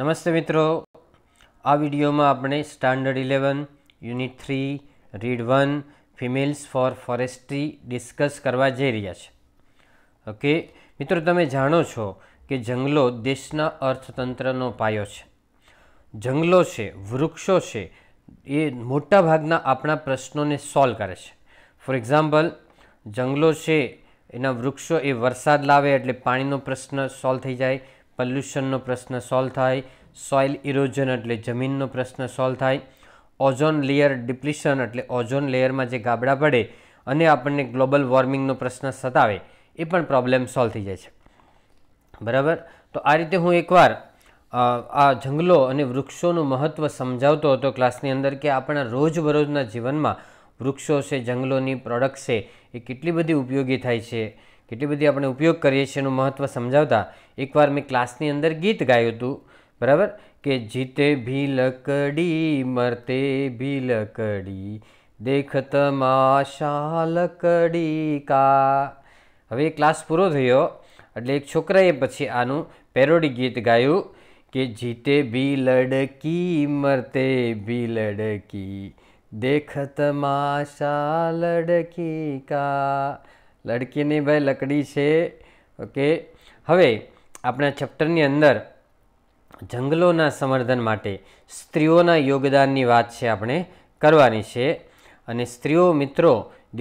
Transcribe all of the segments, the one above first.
નમસ્તે મિત્રો આ વિડીયોમાં આપણે standard eleven unit three read one females for forestry discuss કરવા જઈ રહ્યા છે ઓકે મિત્રો તમે જાણો છો કે જંગલો દેશના અર્થતંત્રનો પાયો છે જંગલો છે વૃક્ષો છે એ મોટા ભાગના આપણા પ્રશ્નોને સોલ્વ કરે છે ફોર એક્ઝામ્પલ જંગલો છે એના વૃક્ષો એ વરસાદ લાવે એટલે પાણીનો પ્રશ્ન સોલ્વ થઈ જાય પલ્યુશનનો પ્રશ્ન સોલ્વ થાય સોઇલ ઇરોઝન એટલે જમીનનો પ્રશ્ન સોલ્વ થાય ઓઝોન લેયર ડિપ્લિશન એટલે ઓઝોન લેયરમાં જે ગાબડા પડે અને આપણને ગ્લોબલ વોર્મિંગનો પ્રશ્ન સતાવે એ પણ પ્રોબ્લેમ સોલ્વ થઈ જાય છે બરાબર તો આ રીતે હું એકવાર આ જંગલો અને વૃક્ષોનું મહત્ત્વ સમજાવતો હતો ક્લાસની અંદર કે આપણા રોજબરોજના જીવનમાં વૃક્ષો છે જંગલોની પ્રોડક્ટ છે એ કેટલી બધી ઉપયોગી થાય છે કેટલી બધી આપણે ઉપયોગ કરીએ છે એનું મહત્વ સમજાવતા એકવાર મે ક્લાસની અંદર ગીત ગાયું હતું બરાબર કે જીતે ભી લકડી મરતે ભી લકડી દેખત માશાલકડી કા હવે ક્લાસ પૂરો થયો એટલે એક છોકરાએ પછી આનું પેરોડી ગીત ગાયું કે જીતે ભી લડકી મરતે ભી લડકી દેખત માશાલડકી કા લડકીની ભાઈ લકડી છે ઓકે હવે આપણા ચેપ્ટરની અંદર જંગલોના સંવર્ધન માટે સ્ત્રીઓના યોગદાનની વાત છે આપણે કરવાની છે અને સ્ત્રીઓ મિત્રો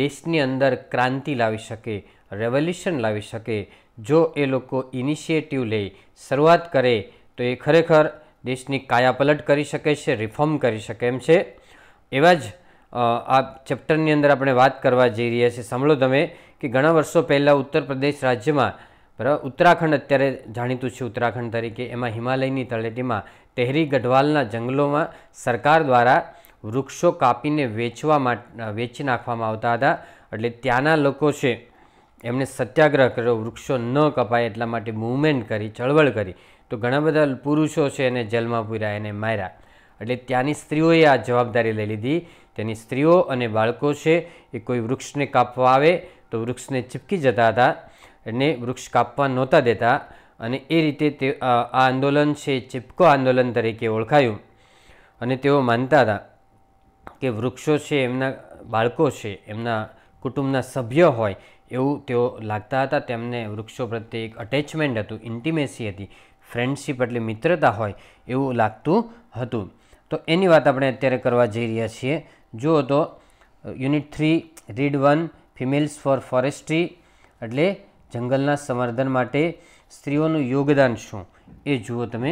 દેશની અંદર ક્રાંતિ લાવી શકે રેવોલ્યુશન લાવી શકે જો એ લોકો ઇનિશિયેટિવ લે શરૂઆત કરે તો એ ખરેખર દેશની કાયાપલટ કરી શકે છે રિફોર્મ કરી શકે એમ છે એવા જ આ ચેપ્ટરની અંદર આપણે વાત કરવા જઈ રહ્યા છીએ સાંભળો તમે કે ઘણા વર્ષો પહેલાં ઉત્તર પ્રદેશ રાજ્યમાં બરાબર ઉત્તરાખંડ અત્યારે જાણીતું છે ઉત્તરાખંડ તરીકે એમાં હિમાલયની તળેટીમાં તહેરી ગઢવાલના જંગલોમાં સરકાર દ્વારા વૃક્ષો કાપીને વેચવા વેચી નાખવામાં આવતા હતા એટલે ત્યાંના લોકો છે એમણે સત્યાગ્રહ કર્યો વૃક્ષો ન કપાય એટલા માટે મૂવમેન્ટ કરી ચળવળ કરી તો ઘણા બધા પુરુષો છે એને જેલમાં પૂર્યા એને માર્યા એટલે ત્યાંની સ્ત્રીઓએ આ જવાબદારી લઈ લીધી તેની સ્ત્રીઓ અને બાળકો છે એ કોઈ વૃક્ષને કાપવા આવે તો વૃક્ષને ચીપકી જતા હતા અને વૃક્ષ કાપવા નહોતા દેતા અને એ રીતે તે આ આંદોલન છે ચીપકો આંદોલન તરીકે ઓળખાયું અને તેઓ માનતા હતા કે વૃક્ષો છે એમના બાળકો છે એમના કુટુંબના સભ્ય હોય એવું તેઓ લાગતા હતા તેમને વૃક્ષો પ્રત્યે એક અટેચમેન્ટ હતું ઇન્ટિમેસી હતી ફ્રેન્ડશીપ એટલે મિત્રતા હોય એવું લાગતું હતું તો એની વાત આપણે અત્યારે કરવા જઈ રહ્યા છીએ જુઓ તો unit three read one females for forestry એટલે જંગલના સંવર્ધન માટે સ્ત્રીઓનું યોગદાન શું એ જુઓ તમે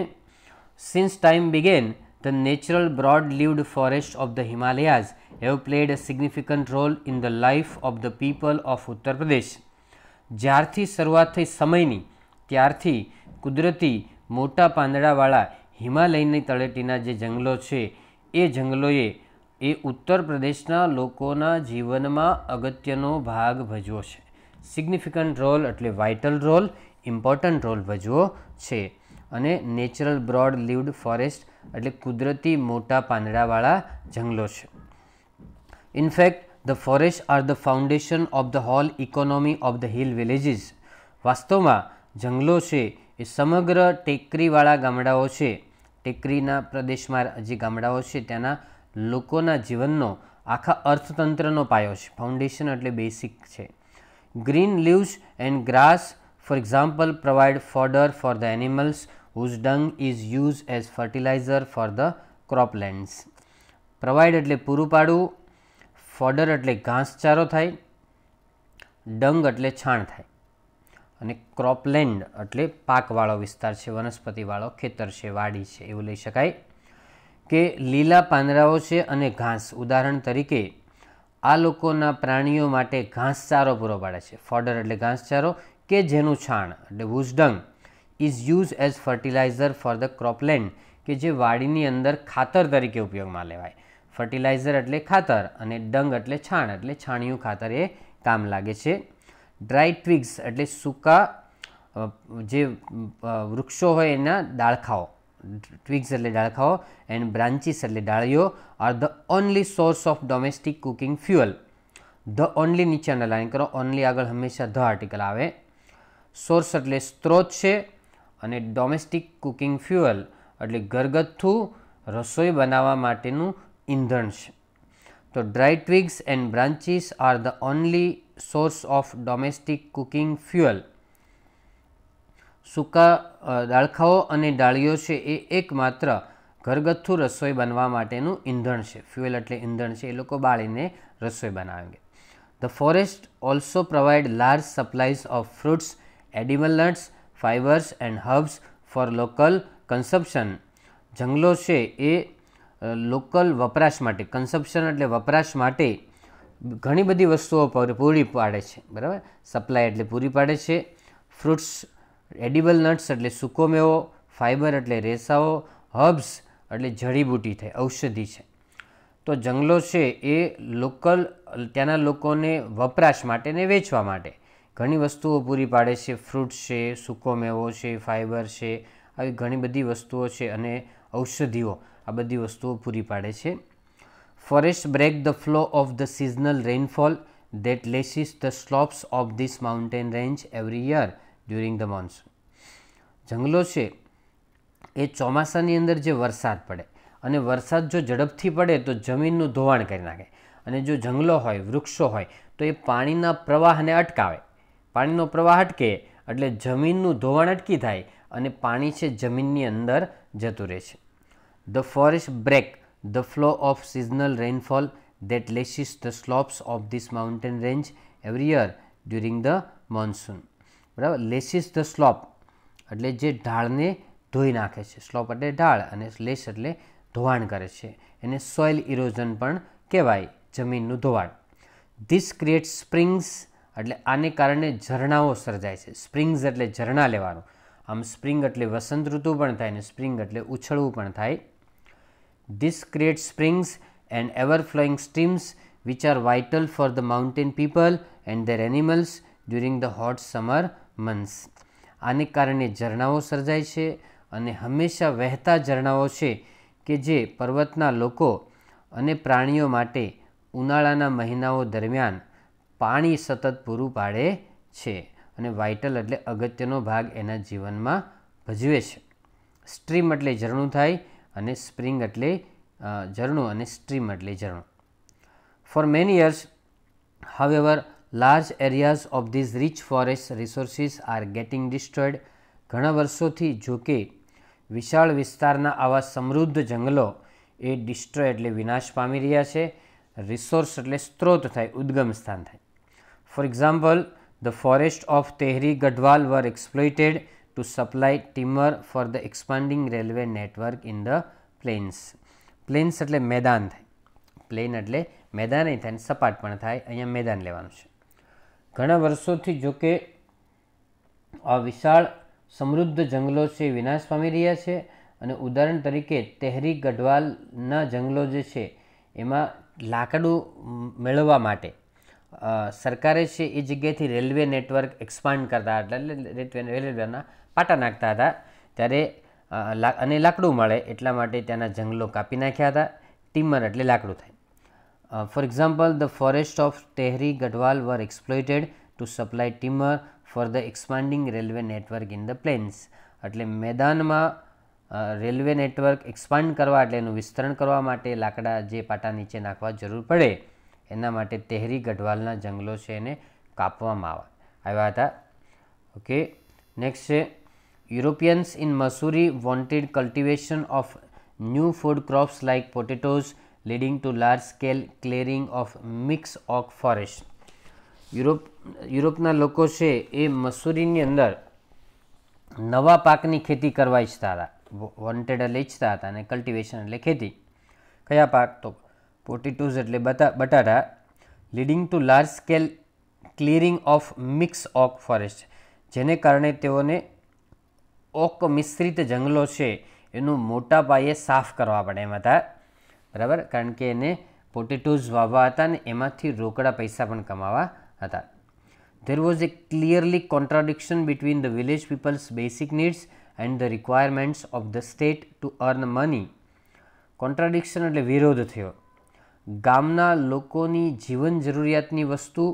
since time began the natural broad leaved forest of the Himalayas have played a significant role in the life of the people of Uttar Pradesh જ્યારથી શરૂઆત થઈ સમયની ત્યારથી કુદરતી મોટા પાંદડાવાળા હિમાલયની તળેટીના જે જંગલો છે એ જંગલોએ એ ઉત્તર પ્રદેશના લોકોના જીવનમાં અગત્યનો ભાગ ભજવો છે સિગ્નિફિકન્ટ રોલ એટલે વાઇટલ રોલ ઇમ્પોર્ટન્ટ રોલ ભજવો છે અને નેચરલ બ્રોડ લીવડ ફોરેસ્ટ એટલે કુદરતી મોટા પાંદડાવાળા જંગલો છે in fact the forest are the foundation of the whole economy of the hill villages વાસ્તવમાં જંગલો છે એ સમગ્ર ટેકરીવાળા ગામડાઓ છે ટેકરીના પ્રદેશમાં જે ગામડાઓ છે ત્યાંના લોકોના જીવનનો આખા અર્થતંત્રનો પાયો છે ફાઉન્ડેશન એટલે બેસિક છે green leaves and grass for example provide fodder for the animals whose dung is use as fertiliser for the croplands provide એટલે પૂરું પાડવું ફોડર એટલે ઘાસચારો થાય ડંગ એટલે છાણ થાય અને ક્રોપલેન્ડ એટલે પાકવાળો વિસ્તાર છે વનસ્પતિવાળો ખેતર છે વાડી છે એવું લઈ શકાય કે લીલા પાંદડાઓ છે અને ઘાસ ઉદાહરણ તરીકે આ લોકોના પ્રાણીઓ માટે ઘાસચારો પૂરો પાડે છે ફોડર એટલે ઘાસચારો કે જેનું છાણ એટલે whose dung is use as fertiliser for the cropland કે જે વાડીની અંદર ખાતર તરીકે ઉપયોગમાં લેવાય ફર્ટિલાઇઝર એટલે ખાતર અને ડંગ એટલે છાણ એટલે છાણિયું ખાતર એ કામ લાગે છે ડ્રાય ટ્વિગ્સ એટલે સૂકા જે વૃક્ષો હોય એના દાળખાઓ ટ્વિગ્સ એટલે ડાળખાઓ એન્ડ બ્રાન્ચીસ એટલે ડાળીઓ are the only source of domestic cooking fuel the only નીચે અંડરલાઇન કરો ઓનલી આગળ હંમેશા ધ આર્ટિકલ આવે સોર્સ એટલે સ્ત્રોત છે અને ડોમેસ્ટિક કુકિંગ ફ્યુઅલ એટલે ઘરગથ્થું રસોઈ બનાવવા માટેનું ઈંધણ છે તો dry twigs and branches are the only source of domestic cooking fuel સૂકા દાળખાઓ અને ડાળીઓ છે એ એકમાત્ર ઘરગથ્થુ રસોઈ બનવા માટેનું ઈંધણ છે ફ્યુએલ એટલે ઈંધણ છે એ લોકો બાળીને રસોઈ બનાવે the forest also provide large supplies of fruits edible nuts fibres and herbs for local consumption જંગલો છે એ લોકલ વપરાશ માટે કન્સપ્શન એટલે વપરાશ માટે ઘણી બધી વસ્તુઓ પૂરી પાડે છે બરાબર સપ્લાય એટલે પૂરી પાડે છે ફ્રૂટ્સ એડિબલ નટ્સ એટલે સૂકો મેવો ફાઇબર એટલે રેસાઓ હર્બ્સ એટલે જડીબૂટી છે ઔષધિ છે તો જંગલો છે એ લોકલ ત્યાંના લોકોને વપરાશ માટે ને વેચવા માટે ઘણી વસ્તુઓ પૂરી પાડે છે ફ્રૂટ છે સૂકો મેવો છે ફાઇબર છે આવી ઘણી બધી વસ્તુઓ છે અને ઔષધિઓ આ બધી વસ્તુઓ પૂરી પાડે છે forest break the flow of the seasonal rainfall that lashes the slopes of these mountain range every year during the monsoon જંગલો છે એ ચોમાસાની અંદર જે વરસાદ પડે અને વરસાદ જો ઝડપથી પડે તો જમીનનું ધોવાણ કરી નાખે અને જો જંગલો હોય વૃક્ષો હોય તો એ પાણીના પ્રવાહને અટકાવે પાણીનો પ્રવાહ અટકે એટલે જમીનનું ધોવાણ અટકી થાય અને પાણી છે જમીનની અંદર જતું રહે છે the forest break the flow of seasonal rainfall that lashes the slopes of these mountain range every year during the monsoon બરાબર લેસીસ ધ સ્લોપ એટલે જે ઢાળને ધોઈ નાખે છે સ્લોપ એટલે ઢાળ અને લેસ એટલે ધોવાણ કરે છે એને સોઇલ ઇરોઝન પણ કહેવાય જમીનનું ધોવાણ ધીસ ક્રિએટ સ્પ્રિંગ્સ એટલે આને કારણે ઝરણાઓ સર્જાય છે સ્પ્રિંગ્સ એટલે ઝરણા લેવાનું આમ સ્પ્રિંગ એટલે વસંત ઋતુ પણ થાય ને સ્પ્રિંગ એટલે ઉછળવું પણ થાય these create springs and ever flowing streams which are vital for the mountain people and their animals during the hot summer months આને કારણે ઝરણાઓ સર્જાય છે અને હંમેશા વહેતા ઝરણાઓ છે કે જે પર્વતના લોકો અને પ્રાણીઓ માટે ઉનાળાના મહિનાઓ દરમિયાન પાણી સતત પૂરું પાડે છે અને વાઇટલ એટલે અગત્યનો ભાગ એના જીવનમાં ભજવે છે સ્ટ્રીમ એટલે ઝરણું થાય અને સ્પ્રિંગ એટલે ઝરણું અને સ્ટ્રીમ એટલે ઝરણું for many years however large areas of these rich forest resources are getting destroyed ઘણા વર્ષોથી જોકે વિશાળ વિસ્તારના આવા સમૃદ્ધ જંગલો એ ડિસ્ટ્રોય એટલે વિનાશ પામી રહ્યા છે રિસોર્સ એટલે સ્ત્રોત થાય ઉદ્ગમ સ્થાન થાય for example the forest of Tehri Garhwal were exploited to supply timber for the expanding railway network in the plains plains એટલે મેદાન થાય પ્લેન એટલે મેદાન નહીં થાય સપાટ પણ થાય અહીંયા મેદાન લેવાનું છે ઘણા વર્ષોથી જોકે આ વિશાળ સમૃદ્ધ જંગલો છે વિનાશ પામી રહ્યા છે અને ઉદાહરણ તરીકે તેહરી ગઢવાલના જંગલો જે છે એમાં લાકડું મેળવવા માટે સરકારે છે એ જગ્યાએથી રેલવે નેટવર્ક એક્સપાન્ડ કરતા હતા એટલે રેલવેના પાટા નાખતા હતા ત્યારે અને લાકડું મળે એટલા માટે ત્યાંના જંગલો કાપી નાખ્યા હતા ટીમર એટલે લાકડું થાય for example the forest of of Garhwal Gadwal exploited to supply timber for for the expanding railway network in the એટલે મેદાનમાં રેલવે નેટવર્ક એક્સપાન્ડ કરવા એટલે એનું વિસ્તરણ કરવા માટે લાકડા જે પાટા નીચે નાખવા જરૂર પડે એના માટે તેહરી ગઢવાલના જંગલો છે એને કાપવામાં આવ્યા હતા ઓકે નેક્સ્ટ છે Europeans in Mussoorie wanted cultivation of new food crops like potatoes leading to large scale clearing of mix oak forest Europe યુરોપના લોકો છે એ મસૂરીની અંદર નવા પાકની ખેતી કરવા ઈચ્છતા હતા વોન્ટેડ એટલે ઈચ્છતા હતા અને કલ્ટિવેશન એટલે ખેતી કયા પાક તો પોટેટોઝ એટલે બટા બટાટા leading to large scale clearing of mix oak forest જેને કારણે તેઓને ઓક મિશ્રિત જંગલો છે એનું મોટા પાયે સાફ કરવા પડે એમ હતા બરાબર કારણ કે એને પોટેટોઝ વાવવા હતા અને એમાંથી રોકડા પૈસા પણ કમાવા હતા there was a clearly contradiction between the village people's basic needs and the requirements of the state to earn money contradiction એટલે વિરોધ થયો ગામના લોકોની જીવન જરૂરિયાતની વસ્તુ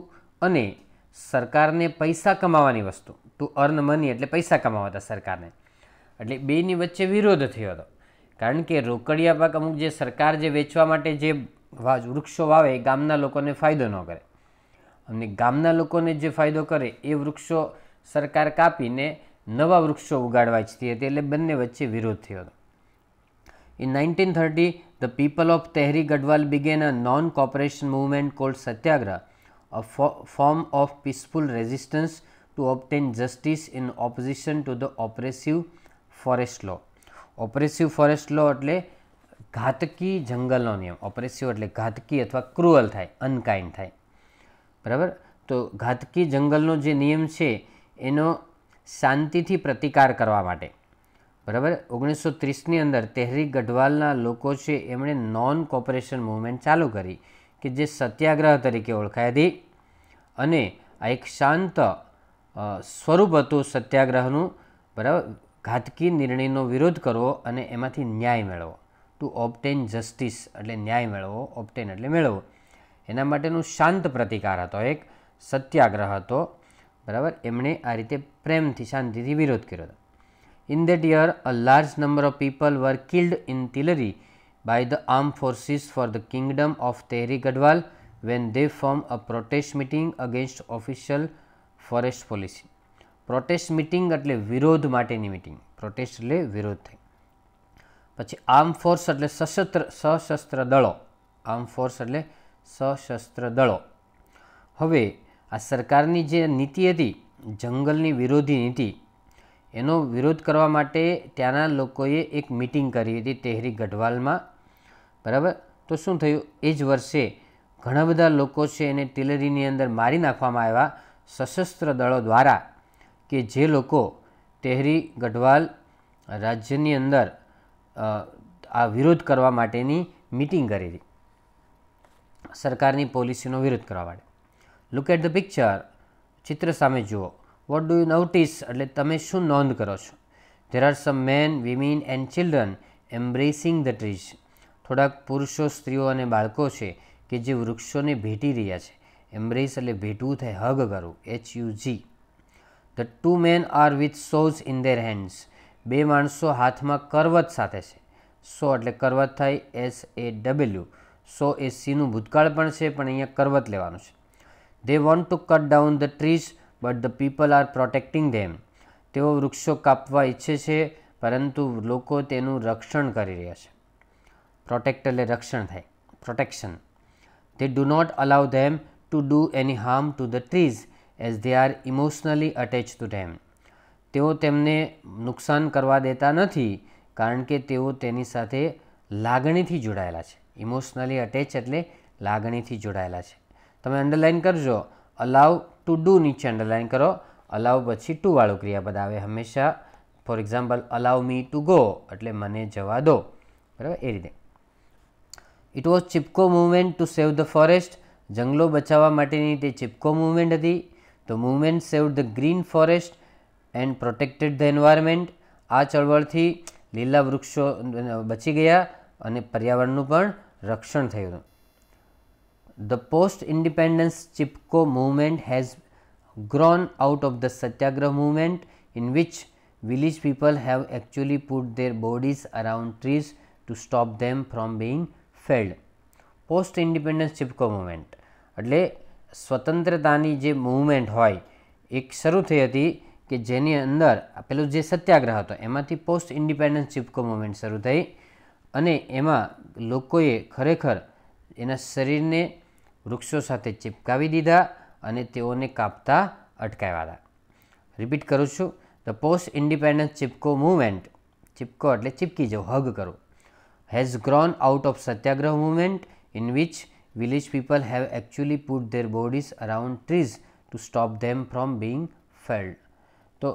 અને સરકારને પૈસા કમાવાની વસ્તુ ટુ અર્ન મની એટલે પૈસા કમાવા હતા સરકારને એટલે બેની વચ્ચે વિરોધ થયો હતો કારણ કે રોકડિયા પાક અમુક જે સરકાર જે વેચવા માટે જે વૃક્ષો વાવે એ ગામના લોકોને ફાયદો ન કરે અને ગામના લોકોને જે ફાયદો કરે એ વૃક્ષો સરકાર કાપીને નવા વૃક્ષો ઉગાડવા ઈચ્છતી હતી એટલે બંને વચ્ચે વિરોધ થયો હતો in nineteen thirty the people of Tehri Garhwal began a non cooperation movement called Satyagraha a form of peaceful resistance to obtain justice in opposition to the oppressive forest law oppressive forest law એટલે ઘાતકી જંગલનો નિયમ ઓપરેસિવ એટલે ઘાતકી અથવા ક્રુઅલ થાય અનકાઇન્ડ થાય બરાબર તો ઘાતકી જંગલનો જે નિયમ છે એનો શાંતિથી પ્રતિકાર કરવા માટે બરાબર ઓગણીસો ત્રીસની અંદર તેહરી ગઢવાલના લોકો છે એમણે નોન કોપરેશન મૂવમેન્ટ ચાલુ કરી કે જે સત્યાગ્રહ તરીકે ઓળખાઈ હતી અને આ એક શાંત સ્વરૂપ હતું સત્યાગ્રહનું બરાબર ઘાતકી નિર્ણયનો વિરોધ કરવો અને એમાંથી ન્યાય મેળવો ટુ ઓબટેન જસ્ટિસ એટલે ન્યાય મેળવો ઓબટેન એટલે મેળવો એના માટેનો શાંત પ્રતિકાર હતો એક સત્યાગ્રહ હતો બરાબર એમણે આ રીતે પ્રેમથી શાંતિથી વિરોધ કર્યો હતો in that year a large number of people were killed in Tilari by the arm forces for the kingdom of Tehri Garhwal when they form a protest meeting against official forest policy protest meeting એટલે વિરોધ માટેની meeting protest એટલે વિરોધ થઈ પછી arm force એટલે સશસ્ત્ર સશસ્ત્ર દળો આર્મ ફોર્સ એટલે સશસ્ત્ર દળો હવે આ સરકારની જે નીતિ હતી જંગલની વિરોધી નીતિ એનો વિરોધ કરવા માટે ત્યાંના લોકોએ એક મિટિંગ કરી હતી તેહરી ગઢવાલમાં બરાબર તો શું થયું એ જ વર્ષે ઘણા બધા લોકો છે એને ટિલરીની અંદર મારી નાખવામાં આવ્યા સશસ્ત્ર દળો દ્વારા કે જે લોકો ટેહરી ગઢવાલ રાજ્યની અંદર આ વિરોધ કરવા માટેની મિટિંગ કરેલી સરકારની પોલિસીનો વિરોધ કરવા માટે લુક એટ ધ પિક્ચર ચિત્ર સામે જુઓ વોટ ડુ યુ નોટિસ એટલે તમે શું નોંધ કરો છો there are some men women and children embracing the trees થોડાક પુરુષો સ્ત્રીઓ અને બાળકો છે કે જે વૃક્ષોને ભેટી રહ્યા છે એમ્બ્રેસ એટલે ભેટવું થાય હગ કરવું H U G the two men are with saws in their hands બે માણસો હાથમાં કરવત સાથે છે સો એટલે કરવત થાય એસ એ ડબલ્યુ સો એ સીનું ભૂતકાળ પણ છે પણ અહીંયા કરવત લેવાનું છે they want to cut down the trees but the people are protecting them તેઓ વૃક્ષો કાપવા ઈચ્છે છે પરંતુ લોકો તેનું રક્ષણ કરી રહ્યા છે પ્રોટેક્ટ એટલે રક્ષણ થાય protection they do not allow them to do any harm to the trees as they are emotionally attach to them તેઓ તેમને નુકસાન કરવા દેતા નથી કારણ કે તેઓ તેની સાથે લાગણીથી જોડાયેલા છે ઇમોશનલી અટેચ એટલે લાગણીથી જોડાયેલા છે તમે અંડરલાઇન કરજો અલાવ ટુ ડુ નીચે અંડરલાઇન કરો અલાવ પછી ટુવાળું ક્રિયાપદ આવે હંમેશા for example allow me to go એટલે મને જવા દો બરાબર એ રીતે it was Chipko movement to save the forest જંગલો બચાવવા માટેની તે ચિપકો મુવમેન્ટ હતી The movement saved the green forest and protected the environment. આ ચળવળથી લીલા વૃક્ષો બચી ગયા અને પર્યાવરણનું પણ રક્ષણ થયું the post independence Chipko movement has grown out of the satyagraha movement in which village people have actually put their bodies around trees to stop them from being felled post independence chipko movement એટલે સ્વતંત્રતાની જે movement હોય એક શરૂ થઈ હતી કે જેની અંદર પેલું જે સત્યાગ્રહ હતો એમાંથી પોસ્ટ ઇન્ડિપેન્ડન્સ ચિપકો મૂવમેન્ટ શરૂ થઈ અને એમાં લોકોએ ખરેખર એના શરીરને વૃક્ષો સાથે ચિપકાવી દીધા અને તેઓને કાપતા અટકાવ્યા હતા રિપીટ કરું છું the post independence Chipko movement Chipko એટલે ચિપકી જવું હગ કરો has grown out of Satyagraha movement in which village people have actually put their bodies around trees to stop them from being felled. તો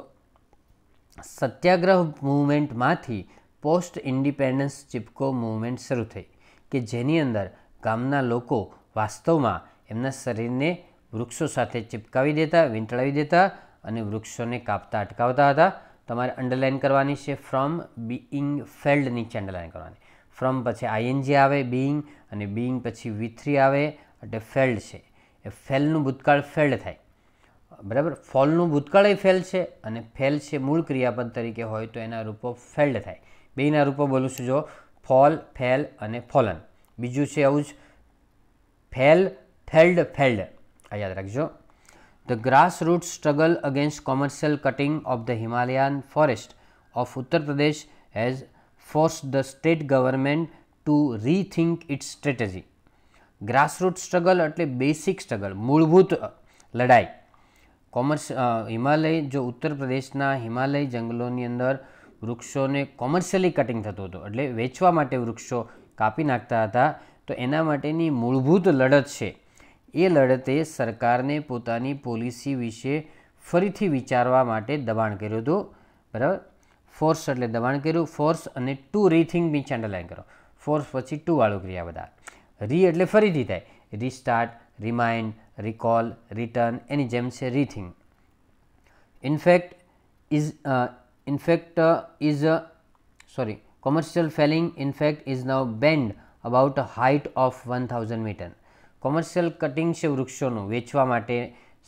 સત્યાગ્રહ મૂવમેન્ટમાંથી પોસ્ટ ઇન્ડિપેન્ડન્સ ચિપકો મૂવમેન્ટ શરૂ થઈ કે જેની અંદર ગામના લોકો વાસ્તવમાં એમના શરીરને વૃક્ષો સાથે ચિપકાવી દેતા વીંટળાવી દેતા અને વૃક્ષોને કાપતા અટકાવતા હતા તમારે અંડરલાઇન કરવાની છે ફ્રોમ બીઈંગ ફેલ્ડ નીચે અંડરલાઇન કરવાની ફ્રોમ પછી આઈએનજી આવે બીઈંગ અને બિંગ પછી વી થ્રી આવે એટલે ફેલ્ડ છે એ ફેલનું ભૂતકાળ ફેલ્ડ થાય બરાબર ફોલનું ભૂતકાળ એ ફેલ છે અને ફેલ છે મૂળ ક્રિયાપદ તરીકે હોય તો એના રૂપો ફેલ્ડ થાય બેના રૂપો બોલું છું જો ફોલ ફેલ અને ફોલન બીજું છે આવું જ ફેલ ફેલ્ડ ફેલ્ડ આ યાદ રાખજો the grass root struggle against commercial cutting of the Himalayan forest of Uttar Pradesh has force the state government to rethink its strategy grassroot struggle એટલે બેસિક સ્ટ્રગલ મૂળભૂત લડાઈ કોમર્સ હિમાલય જો ઉત્તર પ્રદેશના હિમાલય જંગલોની અંદર વૃક્ષોને કોમર્શિયલી કટિંગ થતું હતું એટલે વેચવા માટે વૃક્ષો કાપી નાખતા હતા તો એના માટેની મૂળભૂત લડત છે એ લડતે સરકારને પોતાની પોલિસી વિશે ફરીથી વિચારવા માટે દબાણ કર્યું હતું બરાબર ફોર્સ એટલે દબાણ કર્યું ફોર્સ અને ટુ રીથિંગ બીચ અંડરલાઇન કરો ફોર્સ પછી ટુ વાળું ક્રિયાપદાર્થ રી એટલે ફરીથી થાય રીસ્ટાર્ટ રિમાઇન્ડ રિકોલ રિટર્ન એની જેમ છે rethink in fact is in fact is sorry commercial felling in fact is now banned about height of one thousand metre commercial cutting છે વૃક્ષોનું વેચવા માટે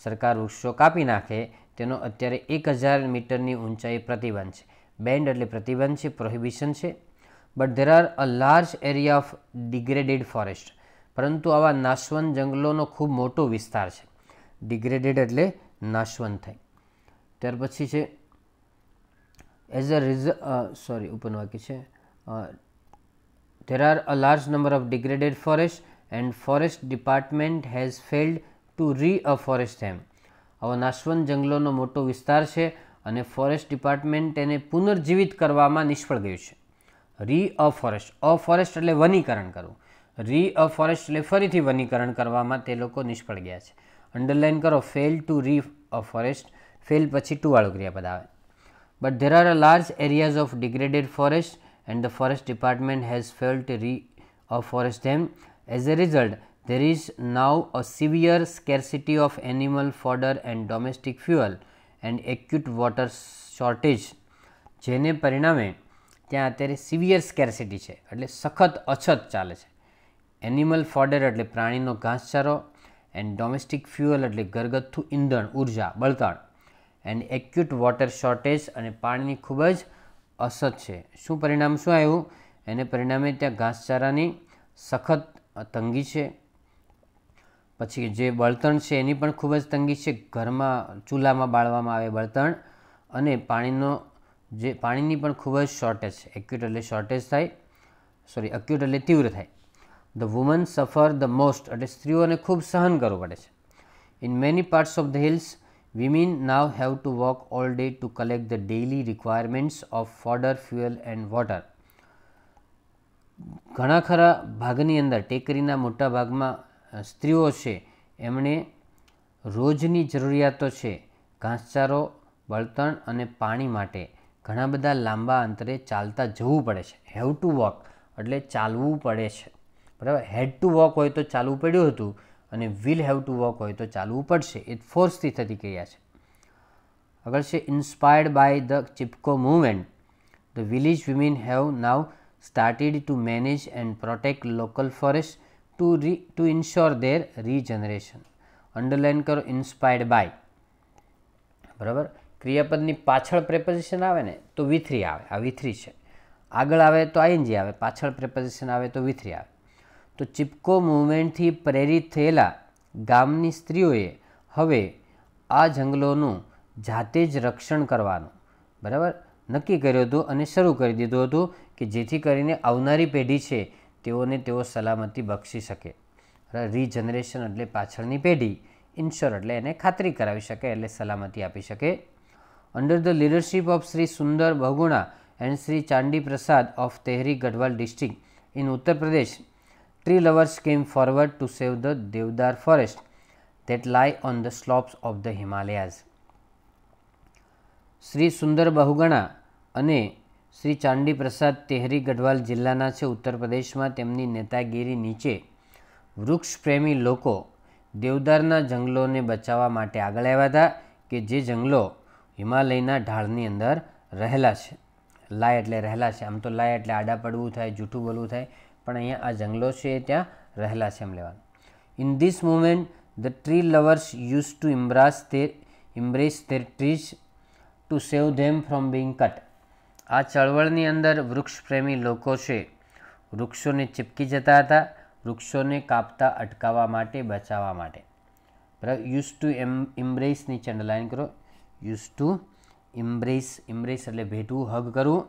સરકાર વૃક્ષો કાપી નાખે તેનો અત્યારે એક હજાર મીટરની ઊંચાઈ પ્રતિબંધ છે બેન્ડ એટલે પ્રતિબંધ છે પ્રોહિબિશન છે but there are a large area of degraded forest પરંતુ આવા નાશવંત જંગલોનો ખૂબ મોટો વિસ્તાર છે ડિગ્રેડેડ એટલે નાશવંત થાય ત્યાર પછી છે એઝ અ રિઝ સોરી ઉપરનું વાક્ય છે a large number of degraded forest and forest department has failed to failed afforest them આવા નાશવંત જંગલોનો મોટો વિસ્તાર છે અને ફોરેસ્ટ ડિપાર્ટમેન્ટ એને પુનર્જીવિત કરવામાં નિષ્ફળ ગયું છે રી અફોરેસ્ટ અફોરેસ્ટ એટલે વનીકરણ કરવું રી અફોરેસ્ટ એટલે ફરીથી વનીકરણ કરવામાં તે લોકો નિષ્ફળ ગયા છે અંડરલાઇન કરો ફેલ ટુ રી અફોરેસ્ટ ફેલ પછી ટુવાળું ક્રિયાપદ આવે but there are a large areas of degraded forest and the forest department has fail to re afforest them as a result there is now a severe scarcity of animal fodder and domestic fuel and acute water shortage જેને પરિણામે ત્યાં અત્યારે severe scarcity છે એટલે સખત અછત ચાલે છે એનિમલ ફોડર એટલે પ્રાણીનો ઘાસચારો એન્ડ ડોમેસ્ટિક ફ્યુઅલ એટલે ઘરગથ્થુ ઈંધણ ઉર્જા બળતણ એન્ડ એક્યુટ વોટર શોર્ટેજ અને પાણીની ખૂબ જ અછત છે શું પરિણામ શું આવ્યું એને પરિણામે ત્યાં ઘાસચારાની સખત તંગી છે પછી જે બળતણ છે એની પણ ખૂબ જ તંગી છે ઘરમાં ચૂલામાં બાળવામાં આવે બળતણ અને પાણીનો જે પાણીની પણ ખૂબ જ શોર્ટેજ છે એક્યુટ એટલે શોર્ટેજ થાય સોરી એક્યુટ એટલે તીવ્ર થાય the woman suffer the most એટલે સ્ત્રીઓને ખૂબ સહન કરવું પડે છે in many parts of the hills women now have to walk all day to collect the daily requirements of fodder fuel and water ઘણા ખરા ભાગની અંદર ટેકરીના મોટા ભાગમાં સ્ત્રીઓ છે એમણે રોજની જરૂરિયાતો છે ઘાસચારો બળતણ અને પાણી માટે ઘણા બધા લાંબા અંતરે ચાલતા જવું પડે છે હેવ ટુ વોક એટલે ચાલવું પડે છે બરાબર હેડ ટુ વોક હોય તો ચાલવું પડ્યું હતું અને વિલ હેવ ટુ વોક હોય તો ચાલવું પડશે એ ફોર્સથી થતી ક્રિયા છે આગળ છે inspired by the Chipko movement the village women have now started to manage and protect local forests to, re, to ensure their regeneration. Underline કરો ઇન્સ્પાયર્ડ બાય બરાબર ક્રિયાપદની પાછળ પ્રેપોઝિશન આવે ને તો વી આવે આ વી છે આગળ આવે તો આઈનજી આવે પાછળ પ્રેપોઝિશન આવે તો વી આવે તો ચિપકો મૂવમેન્ટથી પ્રેરિત થયેલા ગામની સ્ત્રીઓએ હવે આ જંગલોનું જાતે જ રક્ષણ કરવાનું બરાબર નક્કી કર્યું હતું અને શરૂ કરી દીધું હતું કે જેથી કરીને આવનારી પેઢી છે તેઓને તેઓ સલામતી બક્ષી શકે રીજનરેશન એટલે પાછળની પેઢી ઇન્શ્યોર એટલે એને ખાતરી કરાવી શકે એટલે સલામતી આપી શકે under the leadership of Sri Sundar Bhaguna and Sri Chandi Prasad of Tehri Gadwal district in Uttar Pradesh, tree lovers came forward to save the Devdar forest that lie on the slopes of the Himalayas. Shri સુંદર બહુગણા અને શ્રી ચાંડી પ્રસાદ તેહરી ગઢવાલ જિલ્લાના છે ઉત્તર પ્રદેશમાં તેમની નેતાગીરી નીચે વૃક્ષપ્રેમી લોકો દેવદારના જંગલોને બચાવવા માટે આગળ આવ્યા હતા કે જે જંગલો હિમાલયના ઢાળની અંદર રહેલા છે લાય એટલે રહેલા છે આમ તો લાય એટલે આડા પડવું થાય જૂઠું બોલવું થાય પણ અહીંયા આ જંગલો છે ત્યાં રહેલા છે એમ લેવાનું in this movement the tree lovers use to embrace their embrace their trees to save them from being cut આ ચળવળની અંદર વૃક્ષપ્રેમી લોકો છે વૃક્ષોને ચીપકી જતા હતા વૃક્ષોને કાપતા અટકાવવા માટે બચાવવા માટે બરાબર યુઝ ટુ એમ ઇમ્બ્રેસની ચંડલાઈન કરો યુઝ ટુ ઇમ્બ્રેસ ઇમ્બ્રેસ એટલે ભેટવું હગ કરવું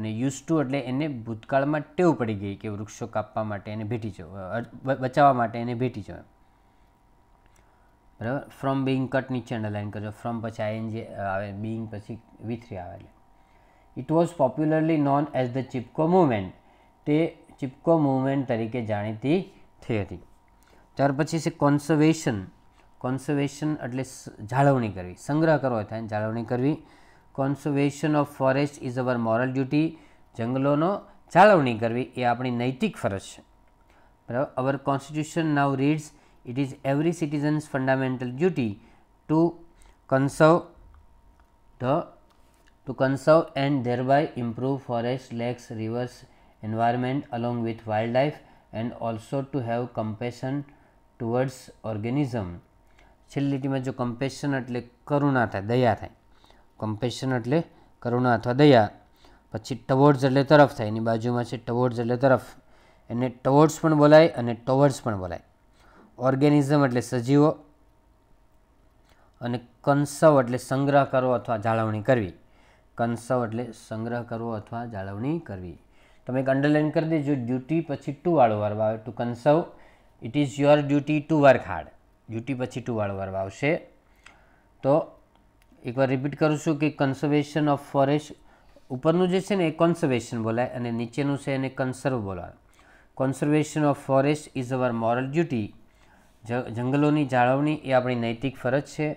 અને યુઝ ટુ એટલે એને ભૂતકાળમાં ટેવ પડી ગઈ કે વૃક્ષો કાપવા માટે એને ભેટી જવું બચાવવા માટે એને ભેટી જવું બરાબર ફ્રોમ બિંગ કટ નીચે અંડરલાઇન કરજો ફ્રોમ પછી જે આવે બિંગ પછી વિથરી આવે એટલે it was popularly known as the Chipko movement તે ચિપકો મુવમેન્ટ તરીકે જાણીતી થઈ હતી ત્યાર પછી છે કોન્સર્વેશન કોન્સર્વેશન એટલે જાળવણી કરવી સંગ્રહ કરવો થાય જાળવણી કરવી conservation of forest is our moral duty જંગલોનો જાળવણી કરવી એ આપણી નૈતિક ફરજ છે બરાબર our constitution now reads it is every citizen's fundamental duty to conserve the to conserve and thereby improve forest lakes rivers environment along with wildlife and also to have compassion towards organism છેલ્લી લીટીમાં જો compassion એટલે કરુણા થાય દયા થાય compassion એટલે કરુણા અથવા દયા પછી ટવોર્ડ્સ એટલે તરફ થાય એની બાજુમાં છે ટવોર્ડ્સ એટલે તરફ એને ટવોર્ડ્સ પણ બોલાય અને ટોવર્ડ્સ પણ બોલાય ઓર્ગેનિઝમ એટલે સજીવો અને કંસવ એટલે સંગ્રહ કરવો અથવા જાળવણી કરવી કંસવ એટલે સંગ્રહ કરવો અથવા જાળવણી કરવી તમે એક અંડરલાઇન કરી દેજો ડ્યુટી પછી ટુ વાળો વર્બ આવે to conserve it is your duty to work hard યુટી પછી ટુ વર્વ આવશે તો એકવાર રિપીટ કરું છું કે કન્ઝર્વેશન ઓફ ફોરેસ્ટ ઉપરનું જે છે ને એ કન્ઝર્વેશન બોલાય અને નીચેનું છે એને કન્સર્વ બોલાય conservation of forest is our moral duty જંગલોની જાળવણી એ આપણી નૈતિક ફરજ છે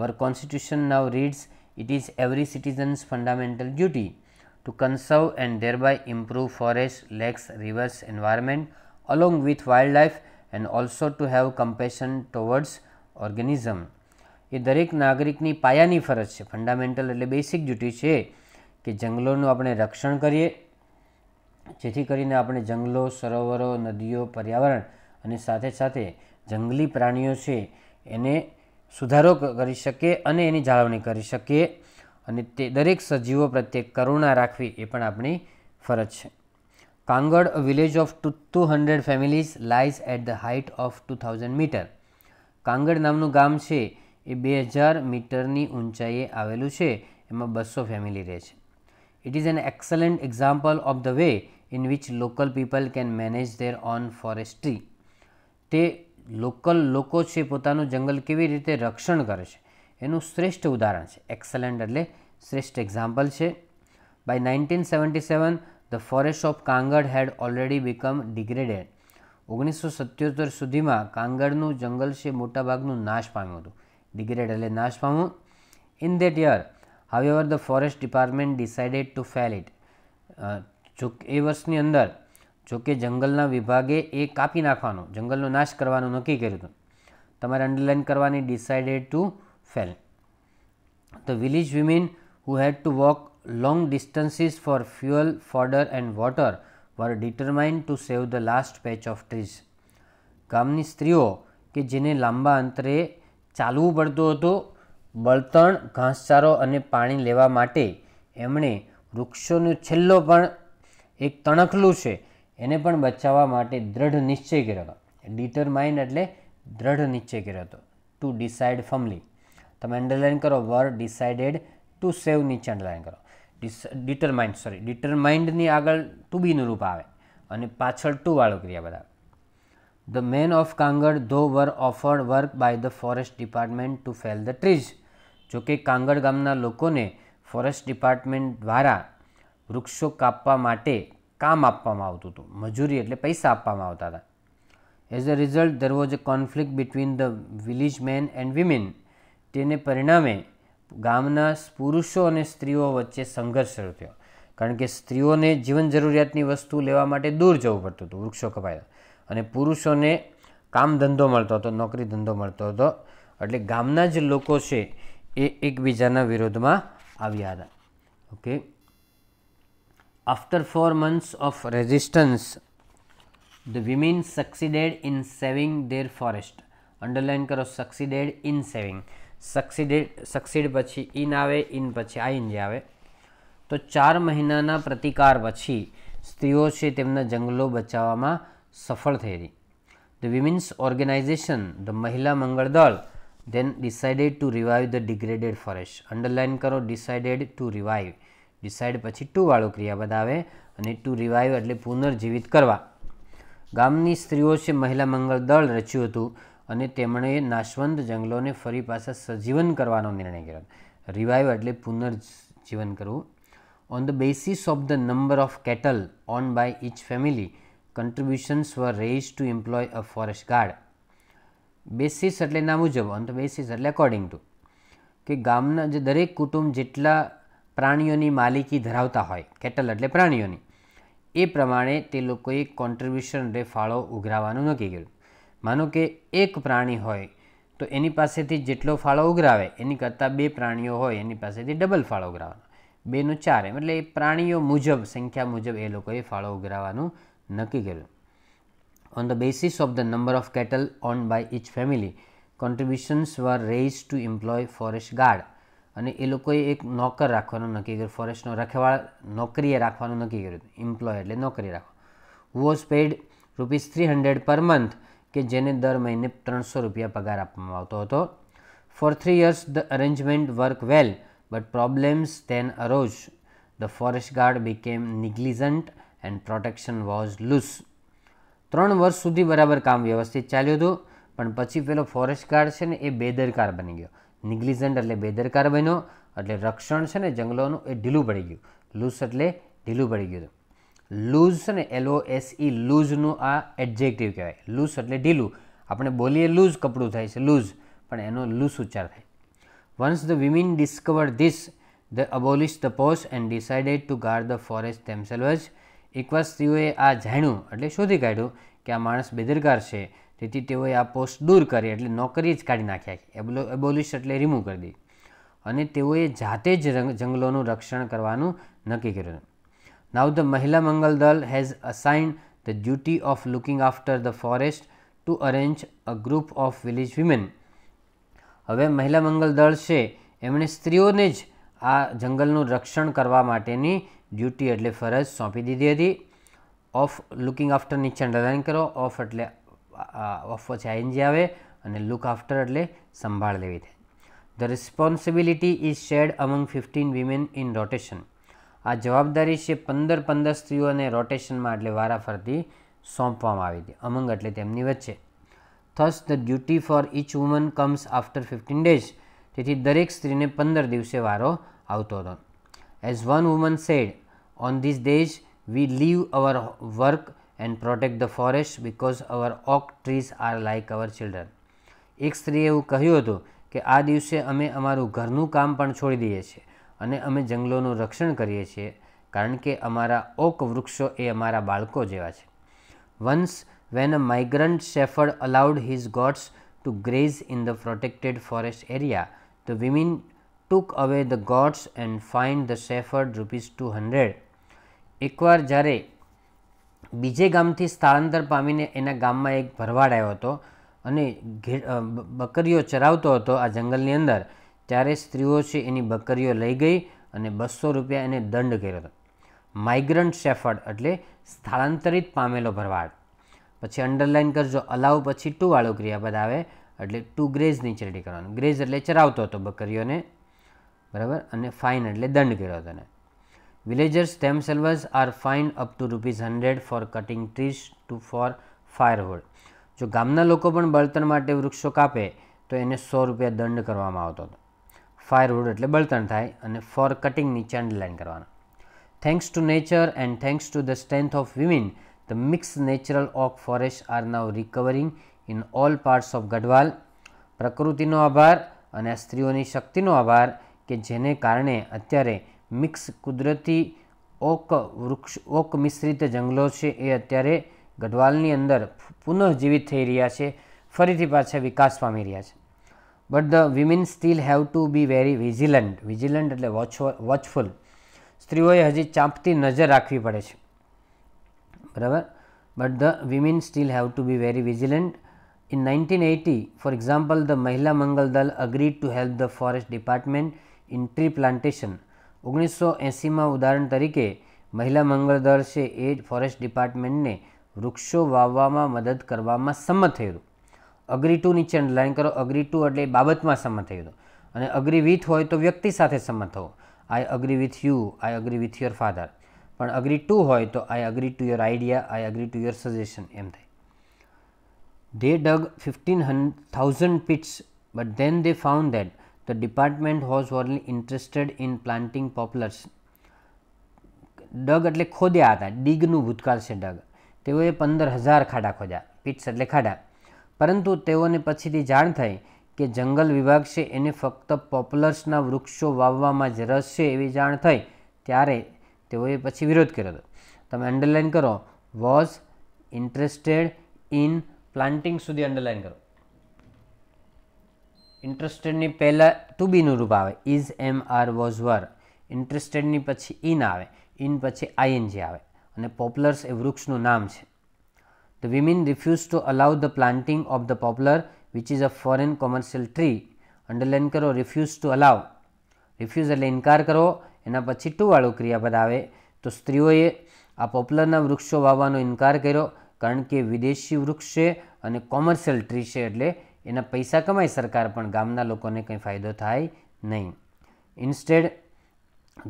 our constitution now reads it is every citizen's fundamental duty to to conserve and thereby forest lakes rivers environment along with wildlife and also to have compassion towards organism એ દરેક નાગરિકની પાયાની ફરજ છે ફંડામેન્ટલ એટલે basic duty છે કે જંગલોનું આપણે રક્ષણ કરીએ જેથી કરીને આપણે જંગલો સરોવરો નદીઓ પર્યાવરણ અને સાથે સાથે જંગલી પ્રાણીઓ છે એને સુધારો કરી શકીએ અને એની જાળવણી કરી શકીએ અને તે દરેક સજીવો પ્રત્યે કરુણા રાખવી એ પણ આપણી ફરજ છે Kangad village of two two of families families, at the height of two thousand metre Kangad નામનું ગામ છે એ બે હજાર મીટરની ઊંચાઈએ આવેલું છે એમાં બસો ફેમિલી રહે છે it is an excellent example of the way in which local people can manage their own forestry તે લોકલ લોકો છે પોતાનું જંગલ કેવી રીતે રક્ષણ કરે છે એનું શ્રેષ્ઠ ઉદાહરણ છે એક્સલન્ટ એટલે શ્રેષ્ઠ એક્ઝામ્પલ છે by nineteen seventy seven the forest of Kangad had already become degraded ઓગણીસો સત્યોતેર સુધીમાં કાંગડનું જંગલ છે મોટાભાગનું નાશ પામ્યું હતું ડિગ્રેડ એટલે નાશ પામ્યું in that year however the forest department decided to fell it જો એ વર્ષની અંદર જો કે જંગલના વિભાગે એ કાપી નાખવાનો જંગલનો નાશ કરવાનું નક્કી કર્યું હતું તમારે અંડરલાઇન કરવાની decided to fell the village women who had to walk long distances for fuel, fodder and water were determined to save the last patch of trees. ગામની સ્ત્રીઓ કે જેને લાંબા અંતરે ચાલવું પડતું હતું બળતણ ઘાસચારો અને પાણી લેવા માટે એમણે વૃક્ષોનો છેલ્લો પણ એક તણખલું છે એને પણ બચાવવા માટે દ્રઢ નિશ્ચય કર્યો હતો ડિટરમાઇન એટલે દ્રઢ નિશ્ચય કર્યો હતો ટુ ડિસાઇડ ફમલી તમે અંડરલાઇન કરો વર ડિસાઇડેડ ટુ સેવ નીચે અંડરલાઇન કરો ડિટરમાઇન્ડ સોરી ડિટરમાઇન્ડની આગળ ટુ બીનું રૂપ આવે અને પાછળ ટુવાળું ક્રિયા બધા the main of Kangad though were offered work by the forest department to fell the trees જોકે કાંગડ ગામના લોકોને ફોરેસ્ટ ડિપાર્ટમેન્ટ દ્વારા વૃક્ષો કાપવા માટે કામ આપવામાં આવતું હતું મજૂરી એટલે પૈસા આપવામાં આવતા હતા as a result there was a conflict between the village men and women તેને પરિણામે ગામના પુરુષો અને સ્ત્રીઓ વચ્ચે સંઘર્ષ શરૂ થયો કારણ કે સ્ત્રીઓને જીવન જરૂરિયાતની વસ્તુ લેવા માટે દૂર જવું પડતું હતું વૃક્ષો કપાયા અને પુરુષોને કામ ધંધો મળતો હતો નોકરી ધંધો મળતો હતો એટલે ગામના જ લોકો છે એ એકબીજાના વિરોધમાં આવ્યા હતા okay After four months of resistance, the women succeeded in saving their forest. Underline करो સક્સિડેડ ઇન સેવિંગ સક્સિડેડ સક્સિડ પછી ઇન આવે ઇન પછી આઈન જે આવે તો ચાર મહિનાના પ્રતિકાર પછી સ્ત્રીઓ છે તેમના જંગલો બચાવવામાં સફળ થઈ ધ વિમેન્સ ઓર્ગેનાઇઝેશન ધ મહિલા Mangal Dal then decided to revive the degraded forest underline કરો ડિસાઇડેડ ટુ revive ડિસાઇડ પછી ટુ વાળું ક્રિયાપદ આવે અને ટુ રિવાઇવ એટલે પુનર્જીવિત કરવા ગામની સ્ત્રીઓ છે મહિલા મંગળ દળ રચ્યું હતું અને તેમણે નાશવંત જંગલોને ફરી પાછા સજીવન કરવાનો નિર્ણય કર્યો રિવાઇવ એટલે પુનર્જીવન કરવું on the basis of the number of cattle owned by each family contributions were raised to employ a forest guard basis એટલે ના મુજબ ઓન ધ બેસિસ એટલે અકોર્ડિંગ ટુ કે ગામના જે દરેક કુટુંબ જેટલા પ્રાણીઓની માલિકી ધરાવતા હોય કેટલ એટલે પ્રાણીઓની એ પ્રમાણે તે લોકોએ કોન્ટ્રીબ્યુશન એટલે ફાળો ઉઘરાવાનું નક્કી કર્યું માનો કે એક પ્રાણી હોય તો એની પાસેથી જેટલો ફાળો ઉઘરાવે એની કરતાં બે પ્રાણીઓ હોય એની પાસેથી ડબલ ફાળો ઉઘરાવાનો બેનો ચાર એમ એટલે એ પ્રાણીઓ મુજબ સંખ્યા મુજબ એ લોકોએ ફાળો ઉઘરાવાનું નક્કી કર્યું on the basis of the number of cattle owned by each family contributions were raised to employ forest guard અને એ લોકોએ એક નોકર રાખવાનું નક્કી કર્યું ફોરેસ્ટનો રખેવાળ નોકરીએ રાખવાનું નક્કી કર્યું એમ્પ્લોય એટલે નોકરી રાખવા who was paid rupees three hundred per month કે જેને દર મહિને ત્રણસો રૂપિયા પગાર આપવામાં આવતો હતો for three years the arrangement work well but problems then arose the forest guard became negligent and protection was loose ત્રણ વર્ષ સુધી બરાબર કામ વ્યવસ્થિત ચાલ્યું હતું પણ પછી પેલો ફોરેસ્ટ ગાર્ડ છે ને એ બેદરકાર બની ગયો નિગ્લિઝન્ટ એટલે બેદરકાર બન્યો એટલે રક્ષણ છે ને જંગલોનું એ ઢીલું પડી ગયું લૂસ એટલે ઢીલું પડી ગયું લૂઝ છે ને ઓ એસ ઈ e, લૂઝનું આ એડજેક્ટિવ કહેવાય લૂઝ એટલે ઢીલું આપણે બોલીએ લૂઝ કપડું થાય છે લૂઝ પણ એનો લૂઝ ઉચ્ચાર થાય once the women discover this they abolish the post and decided to guard the forest themselves એકવાર સ્ત્રીઓએ આ જાણ્યું એટલે શોધી કાઢ્યું કે આ માણસ બેદરકાર છે તેથી તેઓએ આ પોસ્ટ દૂર કરી એટલે નોકરી જ કાઢી નાખ્યા એબલો એબોલિશ એટલે રિમૂવ કરી દીધી અને તેઓએ જાતે જ રંગ જંગલોનું રક્ષણ કરવાનું નક્કી કર્યું Now, the Mahila Mangal Dal has assigned the duty of looking after the forest to arrange a group of village women. હવે મહિલા મંગલ દળ છે એમણે સ્ત્રીઓને જ આ જંગલનું રક્ષણ કરવા માટેની ડ્યુટી એટલે ફરજ સોંપી દીધી હતી ઓફ લુકિંગ આફ્ટર નીચે અંડરલાઇન કરો ઓફ એટલે ઓફ પછી આઈએનજી આવે અને લુક આફ્ટર એટલે સંભાળ લેવી થાય the responsibility is shared among fifteen women in rotation આ જવાબદારી છે પંદર પંદર સ્ત્રીઓને રોટેશનમાં એટલે વારાફરતી સોંપવામાં આવી હતી અમંગ એટલે તેમની વચ્ચે thus the duty for each woman comes after fifteen days તેથી દરેક સ્ત્રીને પંદર દિવસે વારો આવતો હતો as one woman said on these days we leave our work and protect the forest because our oak trees are like our children એક સ્ત્રીએ એવું કહ્યું હતું કે આ દિવસે અમે અમારું ઘરનું કામ પણ છોડી દઈએ છીએ અને અમે જંગલોનું રક્ષણ કરીએ છીએ કારણ કે અમારા ઓક વૃક્ષો એ અમારા બાળકો જેવા છે once when a migrant shepherd allowed his goats to graze in the protected forest area the women took away the goats and fined the shepherd rupees two hundred એકવાર જ્યારે બીજે ગામથી સ્થળાંતર પામીને એના ગામમાં એક ભરવાડ આવ્યો હતો અને બકરીઓ ચરાવતો હતો આ જંગલની અંદર ત્યારે સ્ત્રીઓ છે એની બકરીઓ લઈ ગઈ અને બસો રૂપિયા એને દંડ કર્યો હતો માઇગ્રન્ટ શેફર્ડ એટલે સ્થળાંતરિત પામેલો ભરવાડ પછી અંડરલાઇન કરજો અલાવ પછી ટુવાળો ક્રિયાપદ આવે એટલે ટુ ગ્રેઝની ચેરિટી કરવાનું ગ્રેઝ એટલે ચરાવતો હતો બકરીઓને બરાબર અને ફાઇન એટલે દંડ કર્યો હતો villagers themselves are fined up to rupees hundred for cutting trees to for firewood જો ગામના લોકો પણ બળતણ માટે વૃક્ષો કાપે તો એને સો રૂપિયા દંડ કરવામાં આવતો હતો ફાયરવુડ એટલે બળતણ થાય અને ફોર કટિંગની ચેન્ડલાઇન કરવાના thanks to nature and thanks to the strength of women the mix natural oak forest are now recovering in all parts of Garhwal પ્રકૃતિનો આભાર અને આ સ્ત્રીઓની શક્તિનો આભાર કે જેને કારણે અત્યારે મિક્સ કુદરતી ઓક વૃક્ષ ઓક મિશ્રિત જંગલો છે એ અત્યારે ગઢવાલની અંદર પુનઃજીવિત થઈ રહ્યા છે ફરીથી પાછા વિકાસ પામી રહ્યા છે but the women still have to be very vigilant vigilant એટલે વોચ watchful સ્ત્રીઓએ હજી ચાંપતી નજર રાખવી પડે છે બરાબર but the women still have to be very vigilant in nineteen eighty for example the Mahila Mangal Dal agree to help the forest department in tree plantation ઓગણીસો એંસીમાં ઉદાહરણ તરીકે મહિલા મંગળ દળ છે એ જ ફોરેસ્ટ ડિપાર્ટમેન્ટને વૃક્ષો વાવવામાં મદદ કરવામાં સંમત થયેલું અગ્રી ટુ નીચે અંડરલાઇન કરો અગ્રી ટુ એટલે બાબતમાં સંમત થયું હતું અને અગ્રી વિથ હોય તો વ્યક્તિ સાથે સંમત થવો I agree with you I agree with your father પણ અગ્રી ટુ હોય તો I agree to your idea I agree to your suggestion એમ થાય they dug fifteen hundred thousand pits but then they found that the department was only interested in planting poplars dug એટલે ખોદ્યા હતા ડીગનું ભૂતકાળ છે ડગ તેઓએ પંદર હજાર ખાડા ખોદ્યા પીટ્સ એટલે ખાડા પરંતુ તેઓને પછીથી જાણ થઈ કે જંગલ વિભાગ છે એને ફક્ત પોપ્યુલર્સના વૃક્ષો વાવવામાં જ રસ છે એવી જાણ થઈ ત્યારે તેઓએ પછી વિરોધ કર્યો હતો તમે અંડરલાઇન કરો વોઝ ઇન્ટરેસ્ટેડ ઇન પ્લાન્ટિંગ સુધી અંડરલાઇન કરો ઇન્ટરેસ્ટેડની પહેલાં ટુ બીનું રૂપ આવે is am are was were ઇન્ટરેસ્ટેડની પછી ઇન આવે ઇન પછી આઈએનજી આવે અને પોપ્યુલર્સ એ વૃક્ષનું નામ છે The women refused to allow the planting of the poplar which is a foreign commercial tree. Underline કરો refuse to allow. refuse એટલે ઇનકાર કરો એના પછી ટુ વાળું ક્રિયાપદ આવે તો સ્ત્રીઓએ આ પોપ્યુલરના વૃક્ષો વાવવાનો ઇનકાર કર્યો કારણ કે વિદેશી વૃક્ષ છે અને કોમર્શિયલ ટ્રી છે એટલે એના પૈસા કમાય સરકાર પણ ગામના લોકોને કંઈ ફાયદો થાય નહીં instead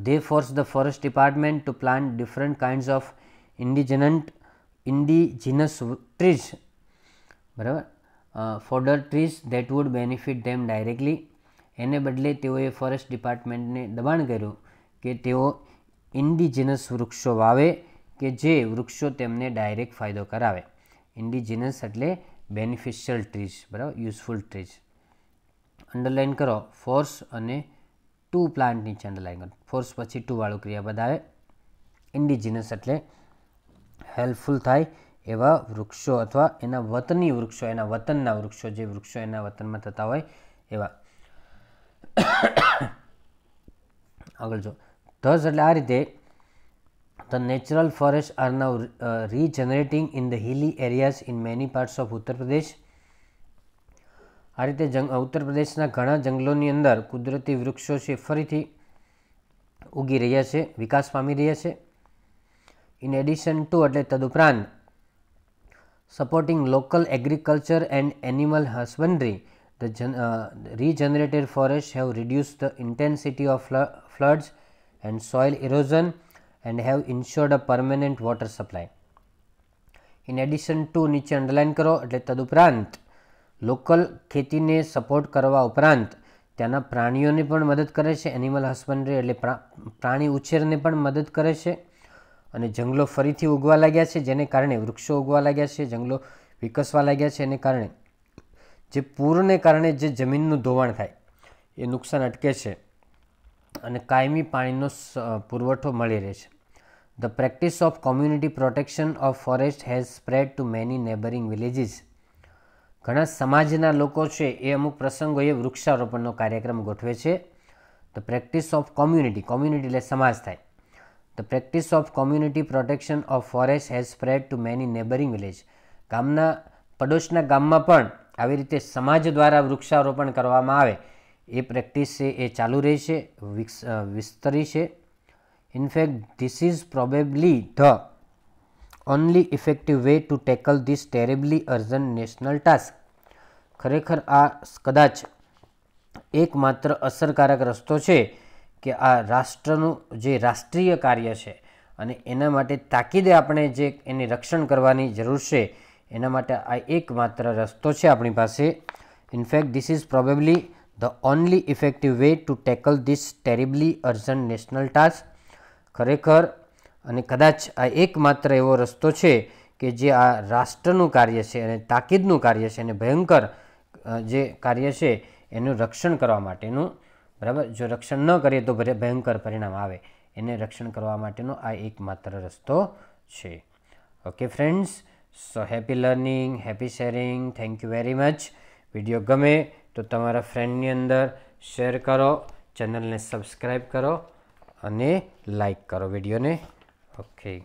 they force the forest department to plant different kinds of indigenous indigenous trees બરાબર fodder trees that would benefit them directly એને બદલે તેઓએ ફોરેસ્ટ ડિપાર્ટમેન્ટને દબાણ કર્યું કે તેઓ ઇન્ડિજિનસ વૃક્ષો વાવે કે જે વૃક્ષો તેમને ડાયરેક્ટ ફાયદો કરાવે ઇન્ડિજિનસ એટલે બેનિફિશિયલ ટ્રીઝ બરાબર યુઝફુલ ટ્રીઝ અંડરલાઇન કરો ફોર્સ અને ટુ પ્લાન્ટ નીચે અંડરલાઇન કરો ફોર્સ પછી ટુવાળું ક્રિયાપદ આવે ઇન્ડિજિનસ એટલે હેલ્પફુલ થાય એવા વૃક્ષો અથવા એના વતની વૃક્ષો એના વતનના વૃક્ષો જે વૃક્ષો એના વતનમાં થતા હોય એવા આગળ જો ધસ એટલે આ રીતે the natural forest are now uh, regenerating in the hilly areas in many parts ઉત્તર પ્રદેશ આ રીતે ઉત્તર પ્રદેશના ઘણા જંગલોની અંદર કુદરતી વૃક્ષો છે ફરીથી ઉગી રહ્યા છે વિકાસ પામી રહ્યા છે ઇન એડિશન ટુ એટલે તદુપરાંત supporting local agriculture and animal husbandry the gen, uh, regenerated forests have reduced the intensity floods and soil and and have and a ensured water supply in addition to નીચે underline કરો એટલે તદુપરાંત local ખેતીને support કરવા ઉપરાંત ત્યાંના પ્રાણીઓને પણ મદદ કરે છે એનિમલ હસબન્ડરી એટલે પ્રાણી ઉછેરને પણ મદદ કરે છે અને જંગલો ફરીથી ઉગવા લાગ્યા છે જેને કારણે વૃક્ષો ઉગવા લાગ્યા છે જંગલો વિકસવા લાગ્યા છે એને કારણે જે પૂરને કારણે જે જમીનનું ધોવાણ થાય એ નુકસાન અટકે છે અને કાયમી પાણીનો પુરવઠો મળી રહે છે the practice of community protection of forest has spread to many neighbouring villages ઘણા સમાજના લોકો છે એ અમુક પ્રસંગોએ વૃક્ષારોપણનો કાર્યક્રમ ગોઠવે છે the practice of community community એટલે સમાજ થાય the practice of community protection of forest has spread to many neighbouring village. ગામના પડોશના ગામમાં પણ આવી રીતે સમાજ દ્વારા વૃક્ષારોપણ કરવામાં આવે એ પ્રેક્ટિસ છે એ ચાલુ રહેશે વિસ્તરી છે in fact this is probably the only effective way to tackle this terribly urgent national task ખરેખર આ કદાચ એકમાત્ર અસરકારક રસ્તો છે કે આ રાષ્ટ્રનું જે રાષ્ટ્રીય કાર્ય છે અને એના માટે તાકીદે આપણે જે એને રક્ષણ કરવાની જરૂર છે એના માટે આ એકમાત્ર રસ્તો છે આપણી પાસે in fact this is probably the only effective way to tackle this terribly urgent national task ખરેખર અને કદાચ આ એકમાત્ર એવો રસ્તો છે કે જે આ રાષ્ટ્રનું કાર્ય છે અને તાકીદનું કાર્ય છે અને ભયંકર જે કાર્ય છે એનું રક્ષણ કરવા માટેનું બરાબર જો રક્ષણ ન કરીએ તો ભયંકર પરિણામ આવે એને રક્ષણ કરવા માટેનો આ એકમાત્ર રસ્તો છે okay friends so happy learning happy sharing thank you very much video ગમે તો તમારા ફ્રેન્ડની અંદર શેર કરો ચેનલને સબસ્ક્રાઈબ કરો અને લાઈક કરો વિડીયોને ઓકે